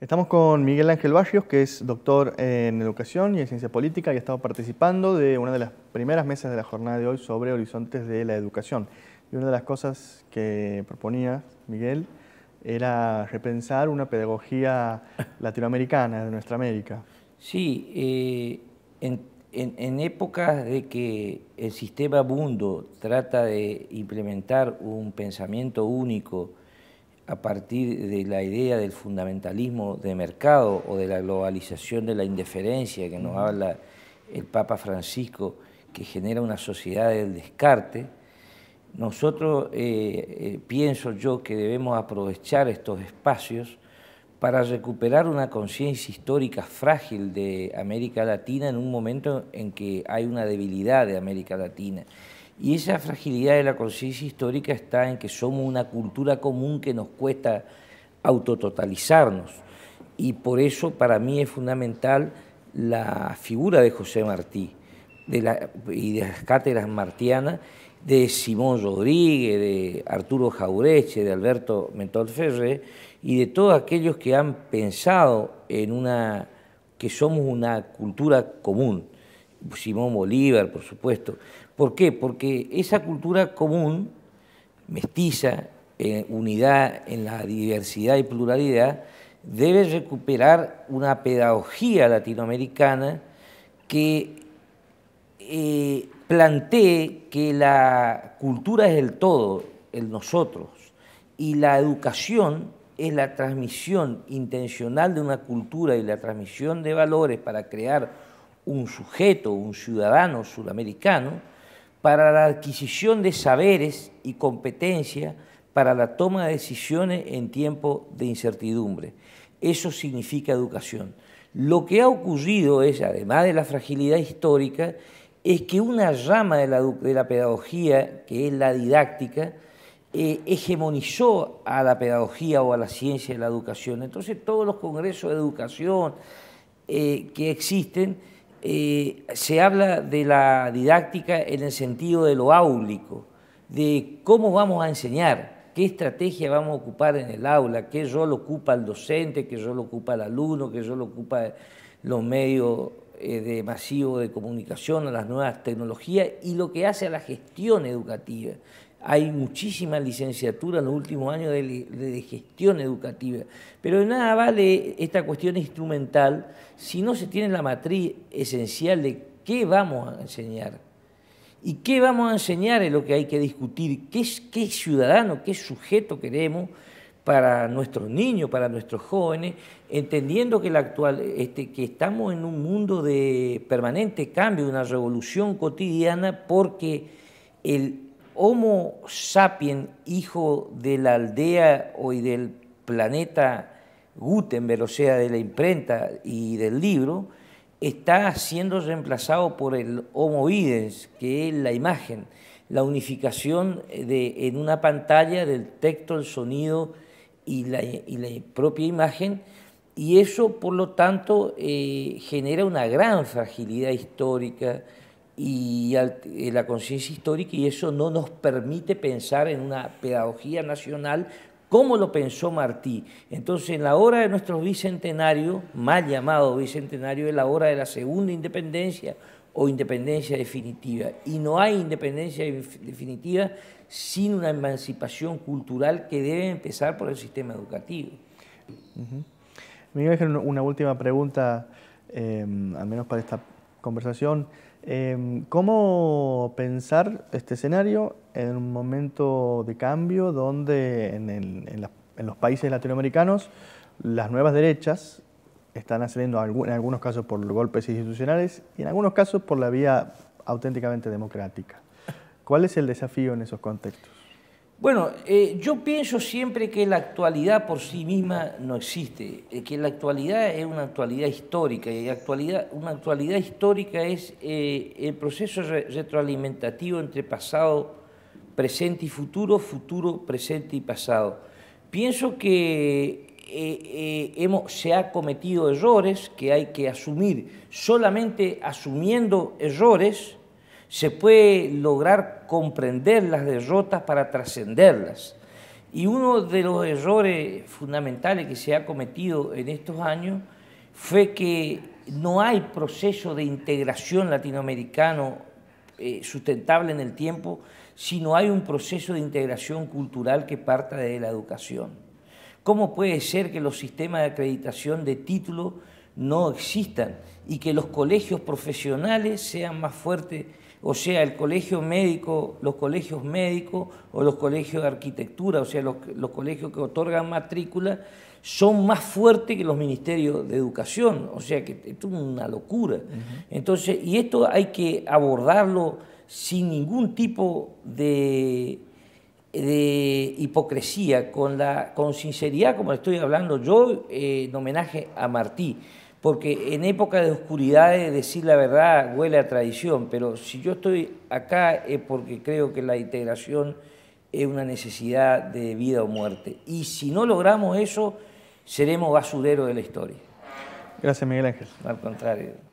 Estamos con Miguel Ángel Barrios, que es doctor en Educación y en Ciencia Política y ha estado participando de una de las primeras mesas de la jornada de hoy sobre horizontes de la educación. Y una de las cosas que proponía Miguel era repensar una pedagogía latinoamericana de nuestra América. Sí, eh, en, en épocas de que el sistema mundo trata de implementar un pensamiento único, a partir de la idea del fundamentalismo de mercado o de la globalización de la indiferencia que nos habla el Papa Francisco, que genera una sociedad del descarte, nosotros eh, eh, pienso yo que debemos aprovechar estos espacios para recuperar una conciencia histórica frágil de América Latina en un momento en que hay una debilidad de América Latina. Y esa fragilidad de la conciencia histórica está en que somos una cultura común que nos cuesta autototalizarnos. Y por eso para mí es fundamental la figura de José Martí de y de las cátedras martianas, de Simón Rodríguez, de Arturo Jaureche, de Alberto Mentol Ferré y de todos aquellos que han pensado en una que somos una cultura común. Simón Bolívar, por supuesto. ¿Por qué? Porque esa cultura común, mestiza, en eh, unidad en la diversidad y pluralidad, debe recuperar una pedagogía latinoamericana que eh, plantee que la cultura es el todo, el nosotros, y la educación es la transmisión intencional de una cultura y la transmisión de valores para crear un sujeto, un ciudadano sudamericano, para la adquisición de saberes y competencia para la toma de decisiones en tiempo de incertidumbre. Eso significa educación. Lo que ha ocurrido es, además de la fragilidad histórica, es que una rama de la, pedagogía, que es la didáctica, eh, hegemonizó a la pedagogía o a la ciencia de la educación. Entonces todos los congresos de educación eh, que existen eh, se habla de la didáctica en el sentido de lo áulico, de cómo vamos a enseñar, qué estrategia vamos a ocupar en el aula, qué rol ocupa el docente, qué rol ocupa el alumno, qué rol ocupa los medios eh, de masivo de comunicación, las nuevas tecnologías y lo que hace a la gestión educativa, hay muchísimas licenciaturas en los últimos años de, gestión educativa, pero de nada vale esta cuestión instrumental si no se tiene la matriz esencial de qué vamos a enseñar. ¿Y qué vamos a enseñar es lo que hay que discutir? ¿Qué, qué ciudadano, qué sujeto queremos para nuestros niños, para nuestros jóvenes, entendiendo que, el actual, este, que estamos en un mundo de permanente cambio, una revolución cotidiana, porque el Homo sapiens, hijo de la aldea o del planeta Gutenberg, o sea, de la imprenta y del libro, está siendo reemplazado por el Homo Videns, que es la imagen, la unificación de, en una pantalla del texto, el sonido y la, propia imagen, y eso, por lo tanto, eh, genera una gran fragilidad histórica, y eh, la conciencia histórica y eso no nos permite pensar en una pedagogía nacional como lo pensó Martí. Entonces, en la hora de nuestro bicentenario, mal llamado bicentenario, es la hora de la segunda independencia o independencia definitiva. Y no hay independencia definitiva sin una emancipación cultural que debe empezar por el sistema educativo. Uh a dejar una última pregunta, eh, al menos para esta conversación. Em, ¿Cómo pensar este escenario en un momento de cambio donde en, los países latinoamericanos las nuevas derechas están accediendo en algunos casos por golpes institucionales y en algunos casos por la vía auténticamente democrática? ¿Cuál es el desafío en esos contextos? Bueno, eh, yo pienso siempre que la actualidad por sí misma no existe, eh, que la actualidad es una actualidad histórica y actualidad, una actualidad histórica es eh, el proceso retroalimentativo entre pasado, presente y futuro, futuro, presente y pasado. Pienso que hemos, se han cometido errores que hay que asumir. Solamente asumiendo errores se puede lograr comprender las derrotas para trascenderlas. Y uno de los errores fundamentales que se ha cometido en estos años fue que no hay proceso de integración latinoamericano eh, sustentable en el tiempo, si no hay un proceso de integración cultural que parta de la educación. ¿Cómo puede ser que los sistemas de acreditación de título no existan y que los colegios profesionales sean más fuertes o sea, el colegio médico, los colegios médicos o los colegios de arquitectura, o sea, los, colegios que otorgan matrícula, son más fuertes que los ministerios de educación, o sea, que es una locura. Entonces, y esto hay que abordarlo sin ningún tipo de, hipocresía, con, la, con sinceridad, como estoy hablando yo, eh, en homenaje a Martí. Porque en época de oscuridad decir la verdad huele a tradición, pero si yo estoy acá es porque creo que la integración es una necesidad de vida o muerte. Y si no logramos eso, seremos basurero de la historia. Gracias, Miguel Ángel. Al contrario.